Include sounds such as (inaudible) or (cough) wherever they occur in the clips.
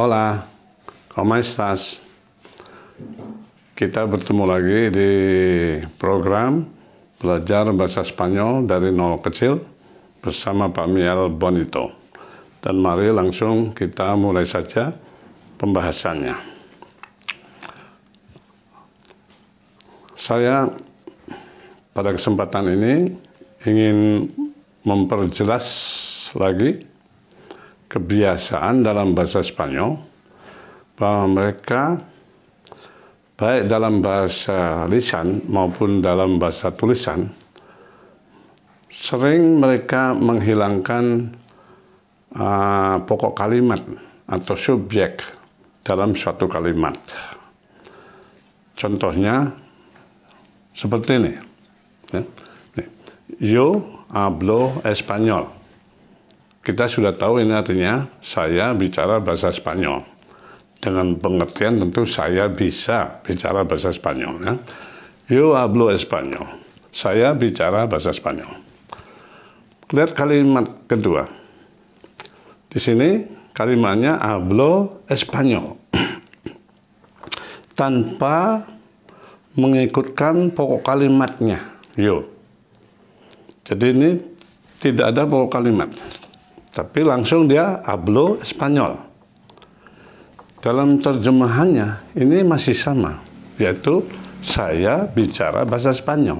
Hola, ¿cómo estás? Kita bertemu lagi di program Belajar Bahasa Spanyol dari nol kecil bersama Pak Miel Bonito. Dan mari langsung kita mulai saja pembahasannya. Saya pada kesempatan ini ingin memperjelas lagi kebiasaan dalam bahasa Spanyol bahwa mereka baik dalam bahasa lisan maupun dalam bahasa tulisan sering mereka menghilangkan uh, pokok kalimat atau subjek dalam suatu kalimat. Contohnya seperti ini. Ya. Yo hablo español. Kita sudah tahu ini artinya saya bicara bahasa Spanyol. Dengan pengertian tentu saya bisa bicara bahasa Spanyol. Ya. Yo hablo Spanyol. Saya bicara bahasa Spanyol. Lihat kalimat kedua. Di sini kalimatnya hablo Spanyol. (clears throat) Tanpa mengikutkan pokok kalimatnya. Yo. Jadi ini tidak ada pokok kalimat. Tapi langsung dia ablo Spanyol. Dalam terjemahannya ini masih sama, yaitu saya bicara bahasa Spanyol.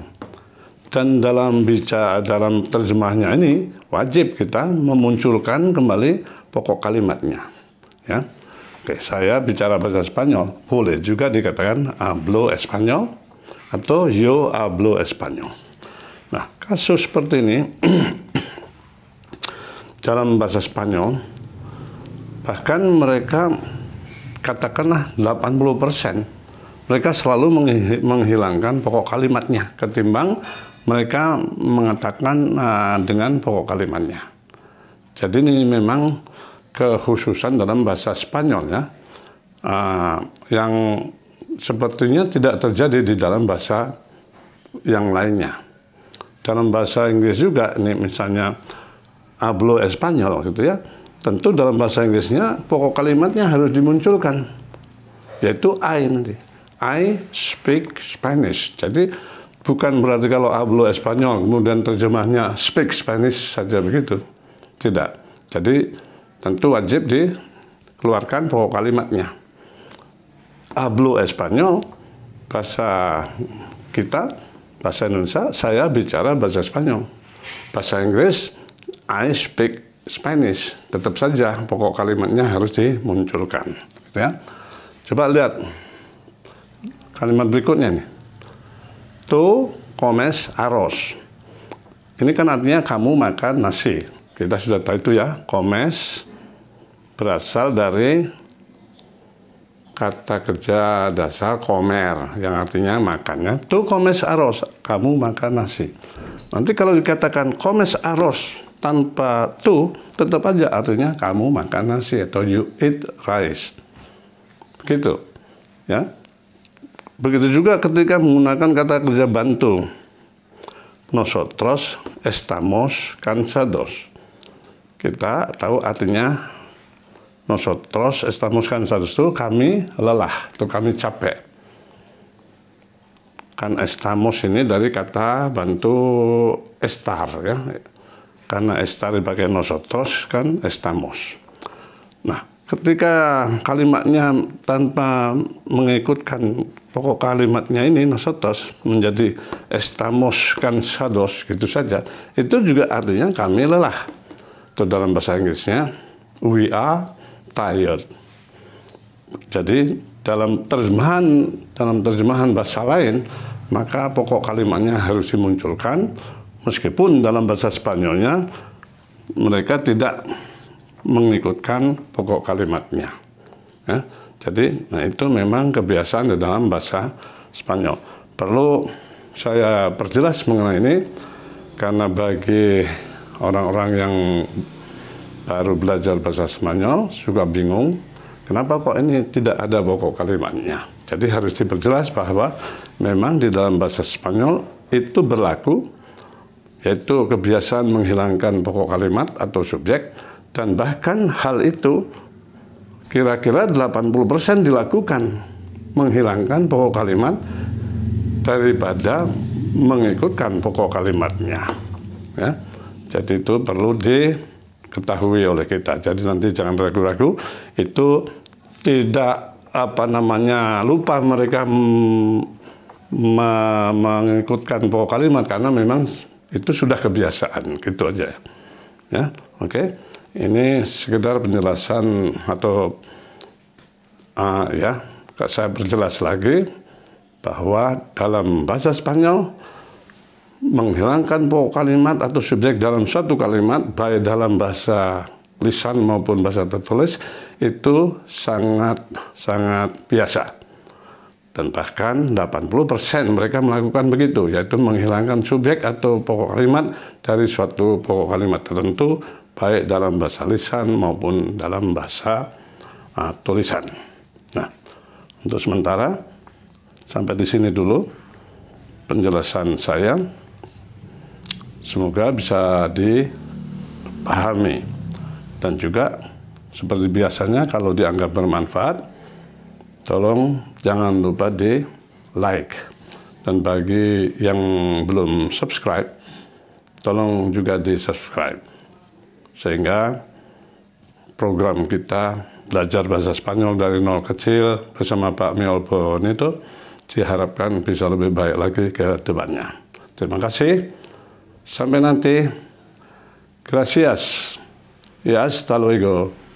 Dan dalam bicara dalam terjemahnya ini wajib kita memunculkan kembali pokok kalimatnya. Ya. Oke, saya bicara bahasa Spanyol. Boleh juga dikatakan ablo Spanyol atau yo ablo Spanyol. Nah, kasus seperti ini (clears throat) dalam bahasa Spanyol bahkan mereka katakanlah 80% mereka selalu menghilangkan pokok kalimatnya ketimbang mereka mengatakan uh, dengan pokok kalimatnya. Jadi ini memang kekhususan dalam bahasa Spanyol ya, uh, yang sepertinya tidak terjadi di dalam bahasa yang lainnya. Dalam bahasa Inggris juga, ini misalnya Ablo Espanyol gitu ya. Tentu dalam bahasa Inggrisnya pokok kalimatnya harus dimunculkan yaitu I nanti. I speak Spanish. Jadi bukan berarti kalau ablo Espanyol kemudian terjemahnya speak Spanish saja begitu. Tidak. Jadi tentu wajib dikeluarkan pokok kalimatnya. ablo Espanyol bahasa kita bahasa Indonesia saya bicara bahasa Spanyol. Bahasa Inggris I speak Spanish. Tetap saja pokok kalimatnya harus dimunculkan. Gitu ya. Coba lihat kalimat berikutnya nih. Tu comes arroz. Ini kan artinya kamu makan nasi. Kita sudah tahu itu ya. Comes berasal dari kata kerja dasar komer yang artinya makannya. Tu comes arroz. Kamu makan nasi. Nanti kalau dikatakan comes arroz tanpa to tetap aja artinya kamu makan nasi atau you eat rice. Begitu. Ya. Begitu juga ketika menggunakan kata kerja bantu. Nosotros estamos cansados. Kita tahu artinya nosotros estamos cansados itu kami lelah, itu kami capek. Kan estamos ini dari kata bantu estar ya. Karena estar dipakai nosotros kan estamos. Nah, ketika kalimatnya tanpa mengikutkan pokok kalimatnya ini nosotros menjadi estamos cansados gitu saja. Itu juga artinya kami lelah. Itu dalam bahasa Inggrisnya we are tired. Jadi dalam terjemahan dalam terjemahan bahasa lain maka pokok kalimatnya harus dimunculkan meskipun dalam bahasa Spanyolnya mereka tidak mengikutkan pokok kalimatnya. Ya. Jadi, nah itu memang kebiasaan di dalam bahasa Spanyol. Perlu saya perjelas mengenai ini karena bagi orang-orang yang baru belajar bahasa Spanyol juga bingung kenapa kok ini tidak ada pokok kalimatnya. Jadi harus diperjelas bahwa memang di dalam bahasa Spanyol itu berlaku yaitu kebiasaan menghilangkan pokok kalimat atau subjek dan bahkan hal itu kira-kira 80% dilakukan menghilangkan pokok kalimat daripada mengikutkan pokok kalimatnya ya jadi itu perlu diketahui oleh kita jadi nanti jangan ragu-ragu itu tidak apa namanya lupa mereka mengikutkan pokok kalimat karena memang itu sudah kebiasaan, gitu aja. Ya, oke. Okay? Ini sekedar penjelasan atau uh, ya, saya perjelas lagi bahwa dalam bahasa Spanyol menghilangkan pokok kalimat atau subjek dalam suatu kalimat baik dalam bahasa lisan maupun bahasa tertulis itu sangat sangat biasa dan bahkan 80% mereka melakukan begitu yaitu menghilangkan subjek atau pokok kalimat dari suatu pokok kalimat tertentu baik dalam bahasa lisan maupun dalam bahasa uh, tulisan. Nah, untuk sementara sampai di sini dulu penjelasan saya. Semoga bisa dipahami dan juga seperti biasanya kalau dianggap bermanfaat Tolong jangan lupa di like. Dan bagi yang belum subscribe, tolong juga di subscribe. Sehingga program kita belajar bahasa Spanyol dari nol kecil bersama Pak ini itu diharapkan bisa lebih baik lagi ke depannya. Terima kasih. Sampai nanti. Gracias. Y hasta luego.